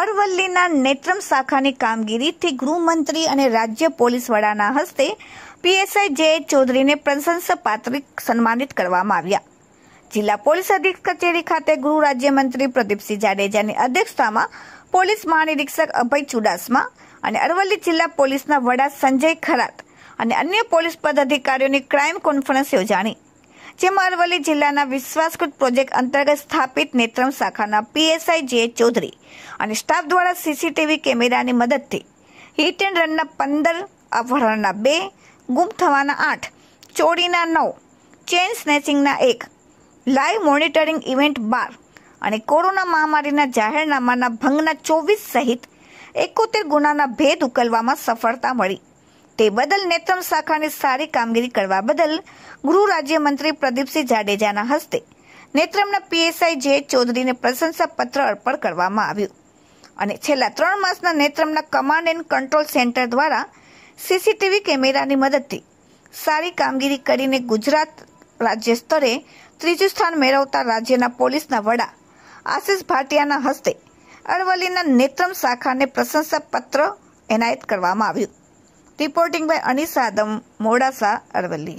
અરવલ્લીના નેત્રમ શાખાની કામગીરીથી ગૃહમંત્રી અને રાજ્ય પોલીસ વડાના હસ્તે પીએસઆઈ જે ચૌધરીને પ્રશંસાપાત્ર સન્માનિત કરવામાં આવ્યા જિલ્લા પોલીસ અધિક્ષક કચેરી ખાતે ગૃહ રાજ્યમંત્રી પ્રદીપસિંહ જાડેજાની અધ્યક્ષતામાં પોલીસ મહાનિરીક્ષક અભય ચુડાસમા અને અરવલ્લી જિલ્લા પોલીસના વડા સંજય ખરાત અને અન્ય પોલીસ પદાધિકારીઓની ક્રાઇમ કોન્ફરન્સ યોજાણી જેમાં અરવલ્લી જિલ્લાના વિશ્વાસકૃત પ્રોજેક્ટ અંતર્ગત સ્થાપિત નેત્રમ શાખાના પીએસઆઈ જે ચૌધરી અને સ્ટાફ દ્વારા સીસીટીવી કેમેરાની મદદથી હિટ એન્ડ રનના પંદર અપહરણના બે ગુમ થવાના આઠ ચોરીના નવ ચેઇન સ્નેચિંગના એક લાઈવ મોનિટરિંગ ઇવેન્ટ બાર અને કોરોના મહામારીના જાહેરનામાના ભંગના ચોવીસ સહિત એકોતેર ગુનાના ભેદ ઉકેલવામાં સફળતા મળી તે બદલ નેત્રમ શાખાની સારી કામગીરી કરવા બદલ ગૃહ રાજ્યમંત્રી પ્રદીપસિંહ જાડેજાના હસ્તે નેત્રમના પીએસઆઈ જે ચૌધરીને પ્રશંસા પત્ર અર્પણ કરવામાં આવ્યું અને છેલ્લા ત્રણ માસના નેત્રમના કમાન્ડ એન્ડ કંટ્રોલ સેન્ટર દ્વારા સીસીટીવી કેમેરાની મદદથી સારી કામગીરી કરીને ગુજરાત રાજ્ય સ્તરે ત્રીજું સ્થાન મેળવતા રાજ્યના પોલીસના વડા આશિષ ભાટિયાના હસ્તે અરવલ્લીના નેત્રમ શાખાને પ્રશંસા પત્ર એનાયત કરવામાં આવ્યું ರಿಪೋರ್ಟಿಂಗ್ ಬೈ ಅನಿಸ್ ಆದಮ್ ಮೋಡಾಸಾ ಅರವಲ್ಲಿ